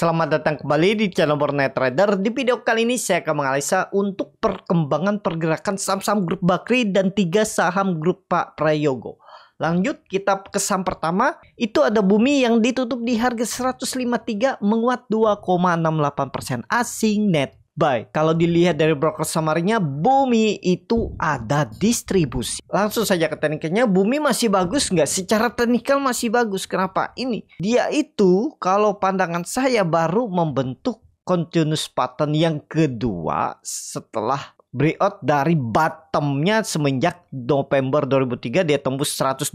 Selamat datang kembali di channel Borneo Trader. Di video kali ini saya akan menganalisa untuk perkembangan pergerakan saham-saham grup Bakri dan tiga saham grup Pak Prayogo. Lanjut kita ke saham pertama, itu ada Bumi yang ditutup di harga 153 menguat 2,68% asing net buy. Kalau dilihat dari broker summary-nya, Bumi itu ada distribusi. Langsung saja ke tekniknya Bumi masih bagus nggak? Secara teknikal masih bagus. Kenapa? Ini dia itu kalau pandangan saya baru membentuk continuous pattern yang kedua setelah breakout dari bottomnya semenjak November 2003 dia tembus 120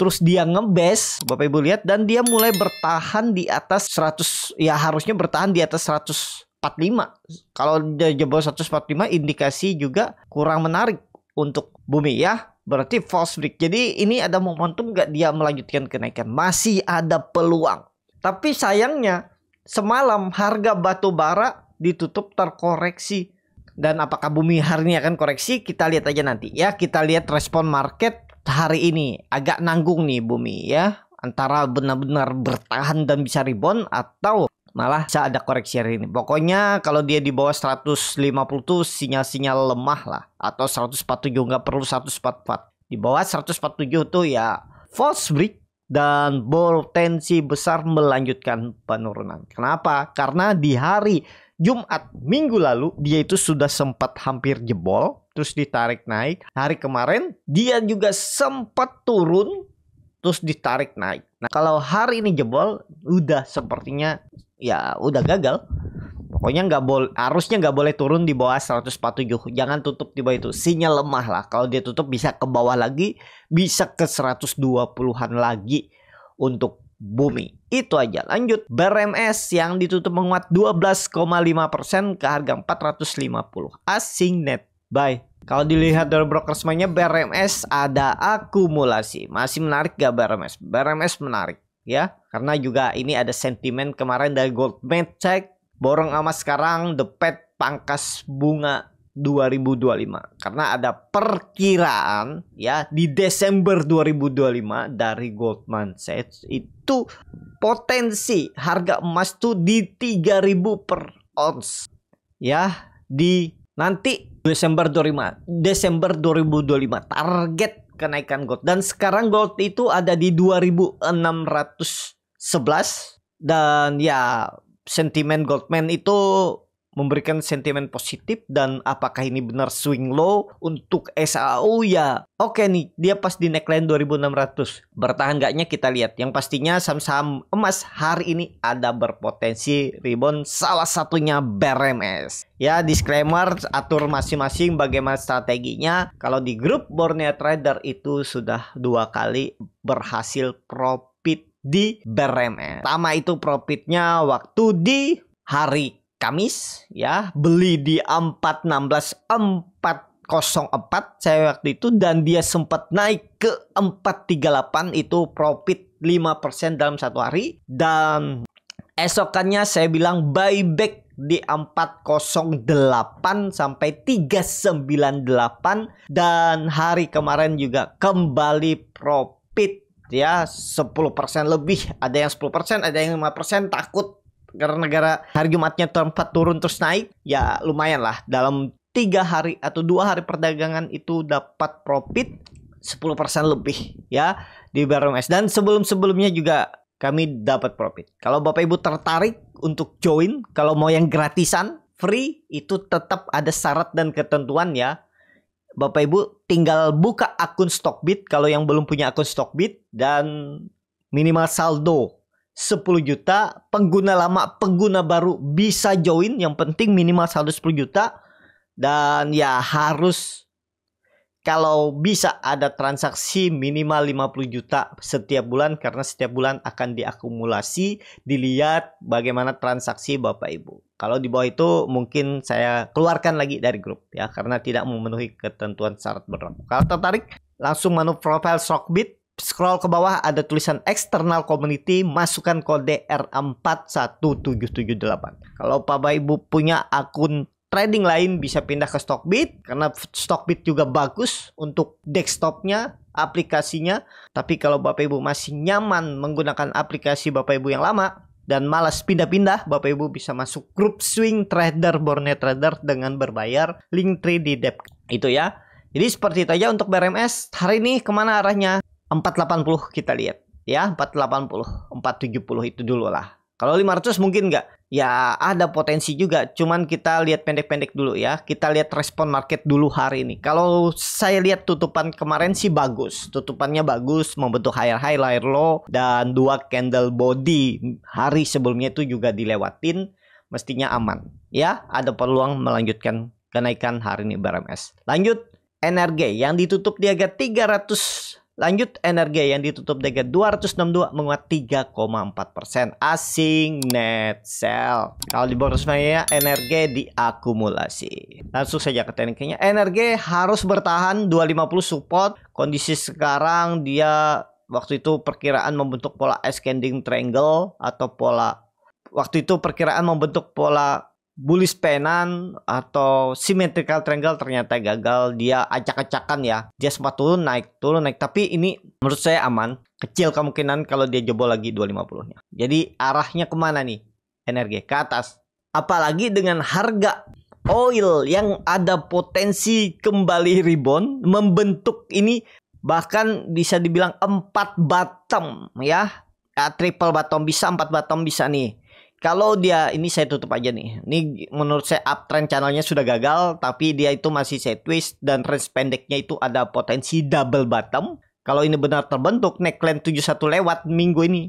terus dia ngebes Bapak Ibu lihat dan dia mulai bertahan di atas 100 ya harusnya bertahan di atas 100 145. Kalau jebol 145 indikasi juga kurang menarik untuk bumi ya. Berarti false break. Jadi ini ada momentum nggak dia melanjutkan kenaikan. Masih ada peluang. Tapi sayangnya semalam harga batu bara ditutup terkoreksi. Dan apakah bumi hari ini akan koreksi? Kita lihat aja nanti ya. Kita lihat respon market hari ini. Agak nanggung nih bumi ya. Antara benar-benar bertahan dan bisa rebound atau malah bisa ada koreksi hari ini. Pokoknya kalau dia di bawah 150 tuh sinyal-sinyal lemah lah atau 147 nggak perlu 144. Di bawah 147 tuh ya false break dan potensi besar melanjutkan penurunan. Kenapa? Karena di hari Jumat minggu lalu dia itu sudah sempat hampir jebol terus ditarik naik. Hari kemarin dia juga sempat turun terus ditarik naik. Nah, kalau hari ini jebol udah sepertinya ya udah gagal pokoknya nggak boleh harusnya nggak boleh turun di bawah 147 jangan tutup di bawah itu sinyal lemah lah kalau dia tutup bisa ke bawah lagi bisa ke 120-an lagi untuk bumi itu aja lanjut BRMS yang ditutup menguat 12,5% ke harga 450 asing net buy kalau dilihat dari broker semuanya BRMS ada akumulasi masih menarik gak BRMS BRMS menarik ya karena juga ini ada sentimen kemarin dari Goldman Sachs borong sama sekarang the Fed pangkas bunga 2025 karena ada perkiraan ya di Desember 2025 dari Goldman Sachs itu potensi harga emas tuh di 3000 per ounce ya di nanti Desember 2025. Desember 2025 target kenaikan gold dan sekarang gold itu ada di 2611 dan ya sentimen Goldman itu memberikan sentimen positif dan apakah ini benar swing low untuk sau ya oke nih dia pas di neckline 2600 bertahan gaknya kita lihat yang pastinya saham-saham emas hari ini ada berpotensi rebound salah satunya BRMS ya disclaimer atur masing-masing bagaimana strateginya kalau di grup Borneo Trader itu sudah dua kali berhasil profit di BRMS. Pertama itu profitnya waktu di hari Kamis ya beli di 416404 saya waktu itu dan dia sempat naik ke 438 itu profit 5% dalam satu hari dan esokannya saya bilang buyback di 408 sampai 398 dan hari kemarin juga kembali profit ya 10% lebih ada yang 10% ada yang 5% takut karena gara hari Jumatnya tempat turun terus naik ya lumayan lah dalam tiga hari atau dua hari perdagangan itu dapat profit 10% lebih ya di BRMS dan sebelum-sebelumnya juga kami dapat profit. Kalau Bapak Ibu tertarik untuk join, kalau mau yang gratisan, free itu tetap ada syarat dan ketentuan ya. Bapak Ibu tinggal buka akun Stockbit kalau yang belum punya akun Stockbit dan minimal saldo 10 juta, pengguna lama, pengguna baru bisa join. Yang penting minimal 110 juta dan ya harus kalau bisa ada transaksi minimal 50 juta setiap bulan karena setiap bulan akan diakumulasi, dilihat bagaimana transaksi Bapak Ibu. Kalau di bawah itu mungkin saya keluarkan lagi dari grup ya karena tidak memenuhi ketentuan syarat berlaku. Kalau tertarik langsung menu profile Sockbit scroll ke bawah ada tulisan external community masukkan kode R41778. Kalau Bapak Ibu punya akun trading lain bisa pindah ke Stockbit karena Stockbit juga bagus untuk desktopnya aplikasinya tapi kalau Bapak Ibu masih nyaman menggunakan aplikasi Bapak Ibu yang lama dan malas pindah-pindah Bapak Ibu bisa masuk grup swing trader bornet Trader dengan berbayar link 3 di dep itu ya jadi seperti itu aja untuk BRMS hari ini kemana arahnya 480 kita lihat ya 480 470 itu dulu lah kalau 500 mungkin nggak ya ada potensi juga cuman kita lihat pendek-pendek dulu ya kita lihat respon market dulu hari ini kalau saya lihat tutupan kemarin sih bagus tutupannya bagus membentuk higher high lower low dan dua candle body hari sebelumnya itu juga dilewatin mestinya aman ya ada peluang melanjutkan kenaikan hari ini BRMS lanjut energi yang ditutup di harga 300 Lanjut energi yang ditutup dengan 262 menguat 3,4 persen asing net sell. Kalau di bonus mania energi diakumulasi. Langsung saja ke tekniknya. Energi harus bertahan 250 support. Kondisi sekarang dia waktu itu perkiraan membentuk pola ascending triangle atau pola waktu itu perkiraan membentuk pola bullish penan atau symmetrical triangle ternyata gagal dia acak-acakan ya dia sempat turun naik turun naik tapi ini menurut saya aman kecil kemungkinan kalau dia jebol lagi 250 nya jadi arahnya kemana nih energi ke atas apalagi dengan harga oil yang ada potensi kembali rebound membentuk ini bahkan bisa dibilang empat bottom ya, ya triple bottom bisa empat bottom bisa nih kalau dia ini saya tutup aja nih. Ini menurut saya uptrend channelnya sudah gagal, tapi dia itu masih saya twist dan range pendeknya itu ada potensi double bottom. Kalau ini benar terbentuk, neckline 71 lewat minggu ini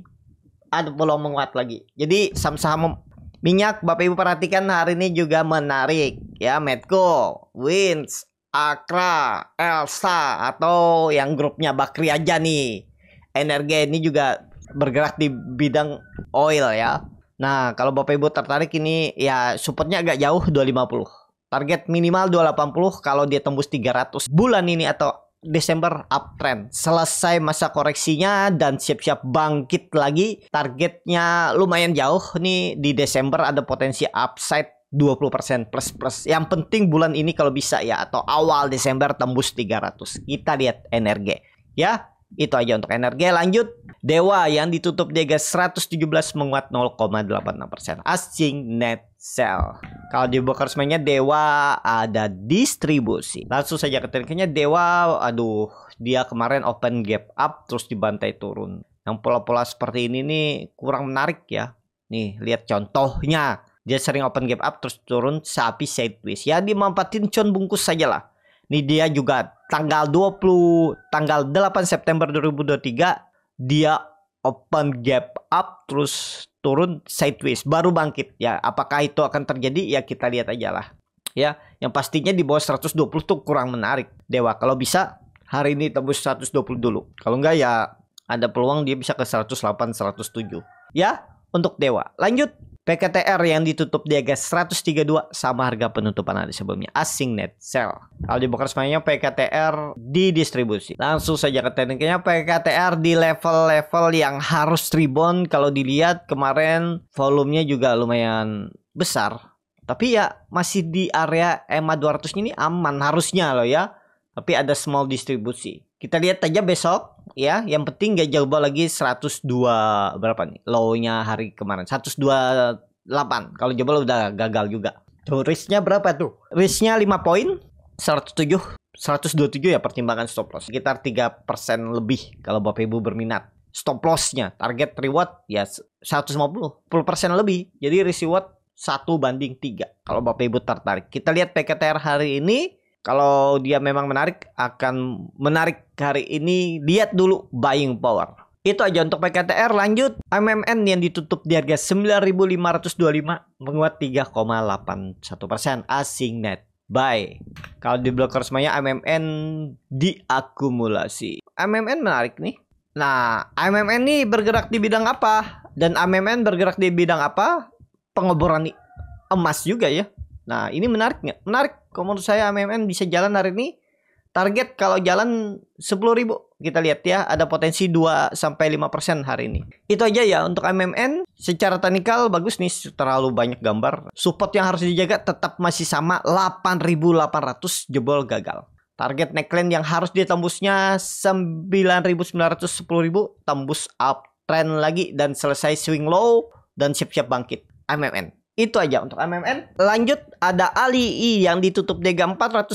ada peluang menguat lagi. Jadi saham-saham minyak Bapak Ibu perhatikan hari ini juga menarik ya Medco, Wins, Akra, Elsa atau yang grupnya Bakri aja nih. Energi ini juga bergerak di bidang oil ya Nah, kalau Bapak Ibu tertarik ini ya supportnya agak jauh 250. Target minimal 280 kalau dia tembus 300 bulan ini atau Desember uptrend. Selesai masa koreksinya dan siap-siap bangkit lagi. Targetnya lumayan jauh nih di Desember ada potensi upside 20% plus plus. Yang penting bulan ini kalau bisa ya atau awal Desember tembus 300. Kita lihat energi. Ya, itu aja untuk energi. Lanjut. Dewa yang ditutup harga 117 menguat 0,86%. Asing net sell. Kalau di broker semuanya Dewa ada distribusi. Langsung saja ke tekniknya Dewa. Aduh, dia kemarin open gap up terus dibantai turun. Yang pola-pola seperti ini nih kurang menarik ya. Nih, lihat contohnya. Dia sering open gap up terus turun sapi sideways. Ya dimampatin con bungkus saja lah. Ini dia juga tanggal 20 tanggal 8 September 2023 dia open gap up terus turun sideways baru bangkit ya. Apakah itu akan terjadi ya kita lihat aja lah. Ya, yang pastinya di bawah 120 tuh kurang menarik. Dewa kalau bisa hari ini tembus 120 dulu. Kalau enggak ya ada peluang dia bisa ke 108 107. Ya, untuk Dewa. Lanjut PKTR yang ditutup di harga 132 sama harga penutupan hari sebelumnya asing net sell. Kalau dibongkar semuanya PKTR didistribusi. Langsung saja ke tekniknya PKTR di level-level yang harus rebound kalau dilihat kemarin volumenya juga lumayan besar. Tapi ya masih di area EMA 200 ini aman harusnya loh ya. Tapi ada small distribusi. Kita lihat aja besok ya yang penting gak jauh lagi 102 berapa nih lownya hari kemarin 128 kalau jebol udah gagal juga tuh risknya berapa tuh risknya 5 poin 107 127 ya pertimbangan stop loss sekitar 3% lebih kalau Bapak Ibu berminat stop lossnya target reward ya 150 10% lebih jadi risk reward 1 banding 3 kalau Bapak Ibu tertarik kita lihat PKTR hari ini kalau dia memang menarik akan menarik hari ini lihat dulu buying power itu aja untuk PKTR lanjut MMN yang ditutup di harga 9.525 menguat 3,81 persen asing net buy kalau di blocker semuanya MMN diakumulasi MMN menarik nih nah MMN ini bergerak di bidang apa dan MMN bergerak di bidang apa pengoboran emas juga ya nah ini menarik nggak menarik kalau menurut saya MMM bisa jalan hari ini target kalau jalan 10 ribu kita lihat ya ada potensi 2 sampai 5 persen hari ini itu aja ya untuk MMN secara teknikal bagus nih terlalu banyak gambar support yang harus dijaga tetap masih sama 8.800 jebol gagal target neckline yang harus ditembusnya 9.910.000 tembus uptrend lagi dan selesai swing low dan siap-siap bangkit MMN itu aja untuk MMN. Lanjut ada Ali I yang ditutup Dega 410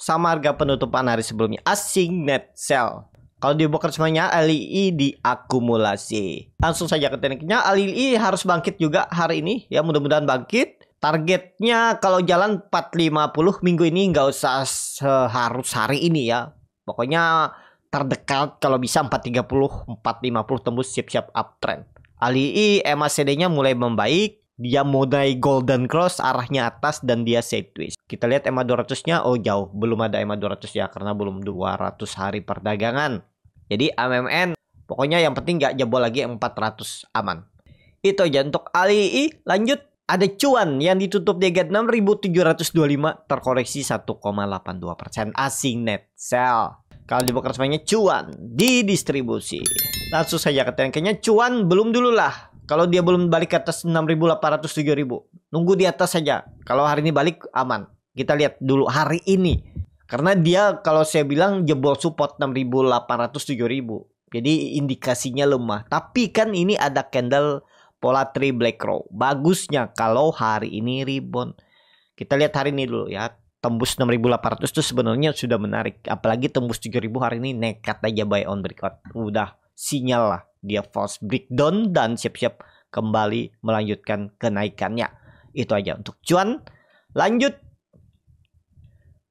sama harga penutupan hari sebelumnya. Asing net sell. Kalau di broker semuanya I diakumulasi. Langsung saja ke tekniknya Ali I harus bangkit juga hari ini. Ya mudah-mudahan bangkit. Targetnya kalau jalan 450 minggu ini nggak usah seharus hari ini ya. Pokoknya terdekat kalau bisa 430, 450 tembus siap-siap uptrend. Ali I MACD-nya mulai membaik dia mulai golden cross arahnya atas dan dia side twist. Kita lihat EMA 200-nya oh jauh, belum ada EMA 200 ya karena belum 200 hari perdagangan. Jadi AMMN pokoknya yang penting nggak jebol lagi 400 aman. Itu aja untuk ALII lanjut ada cuan yang ditutup di 6725 terkoreksi 1,82% asing net sell. Kalau dibuka semuanya cuan di distribusi. Langsung saja ke tankernya cuan belum dulu lah kalau dia belum balik ke atas 6.800 7.000, nunggu di atas saja. Kalau hari ini balik aman. Kita lihat dulu hari ini. Karena dia kalau saya bilang jebol support 6.800 7.000. Jadi indikasinya lemah. Tapi kan ini ada candle pola triple black crow. Bagusnya kalau hari ini rebound. Kita lihat hari ini dulu ya tembus 6800 itu sebenarnya sudah menarik apalagi tembus 7000 hari ini nekat aja buy on breakout udah sinyal lah dia force breakdown dan siap-siap kembali melanjutkan kenaikannya. Itu aja untuk cuan. Lanjut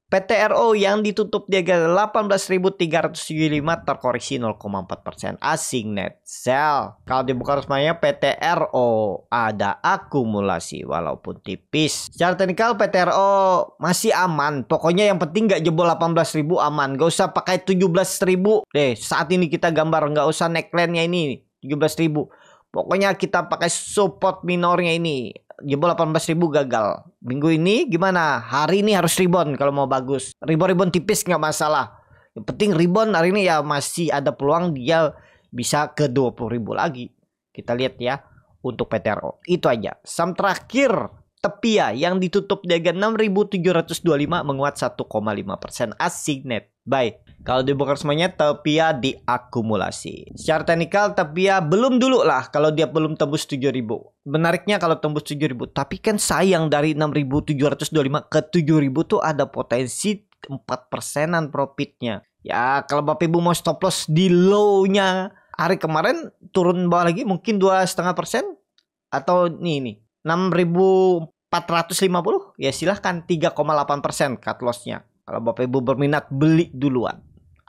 PTRO yang ditutup di harga 18.375 terkoreksi 0,4% asing net sell. Kalau dibuka resminya PTRO ada akumulasi walaupun tipis. Secara teknikal PTRO masih aman. Pokoknya yang penting nggak jebol 18.000 aman. Gak usah pakai 17.000. Deh saat ini kita gambar nggak usah neckline-nya ini 17.000. Pokoknya kita pakai support minornya ini jebol 18 ribu gagal. Minggu ini gimana? Hari ini harus rebound kalau mau bagus. Rebound-rebound tipis nggak masalah. Yang penting rebound hari ini ya masih ada peluang dia bisa ke 20 ribu lagi. Kita lihat ya untuk PTRO. Itu aja. Sam terakhir Tepia yang ditutup di dengan 6.725 menguat 1,5% persen Bye. Kalau dibongkar semuanya, Tepia diakumulasi. Secara teknikal, Tepia belum dulu lah kalau dia belum tembus 7000. Menariknya kalau tembus 7000, tapi kan sayang dari 6725 ke 7000 tuh ada potensi 4 persenan profitnya. Ya, kalau Bapak Ibu mau stop loss di low-nya hari kemarin turun bawah lagi mungkin dua setengah persen atau nih nih 6450 ya silahkan 3,8 persen cut loss-nya. kalau bapak ibu berminat beli duluan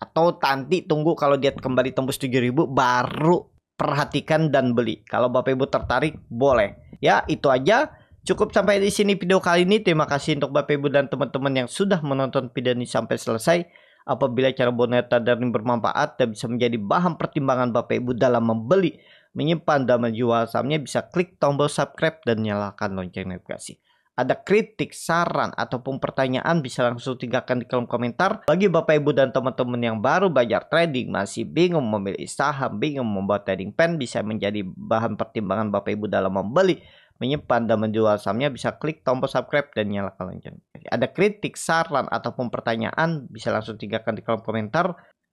atau nanti tunggu kalau dia kembali tembus 7000 baru perhatikan dan beli. Kalau Bapak Ibu tertarik boleh. Ya, itu aja. Cukup sampai di sini video kali ini. Terima kasih untuk Bapak Ibu dan teman-teman yang sudah menonton video ini sampai selesai. Apabila cara boneta dan bermanfaat dan bisa menjadi bahan pertimbangan Bapak Ibu dalam membeli, menyimpan dan menjual sahamnya bisa klik tombol subscribe dan nyalakan lonceng notifikasi ada kritik, saran, ataupun pertanyaan bisa langsung tinggalkan di kolom komentar. Bagi Bapak Ibu dan teman-teman yang baru belajar trading, masih bingung memilih saham, bingung membuat trading plan, bisa menjadi bahan pertimbangan Bapak Ibu dalam membeli, menyimpan, dan menjual sahamnya, bisa klik tombol subscribe dan nyalakan lonceng. Ada kritik, saran, ataupun pertanyaan bisa langsung tinggalkan di kolom komentar.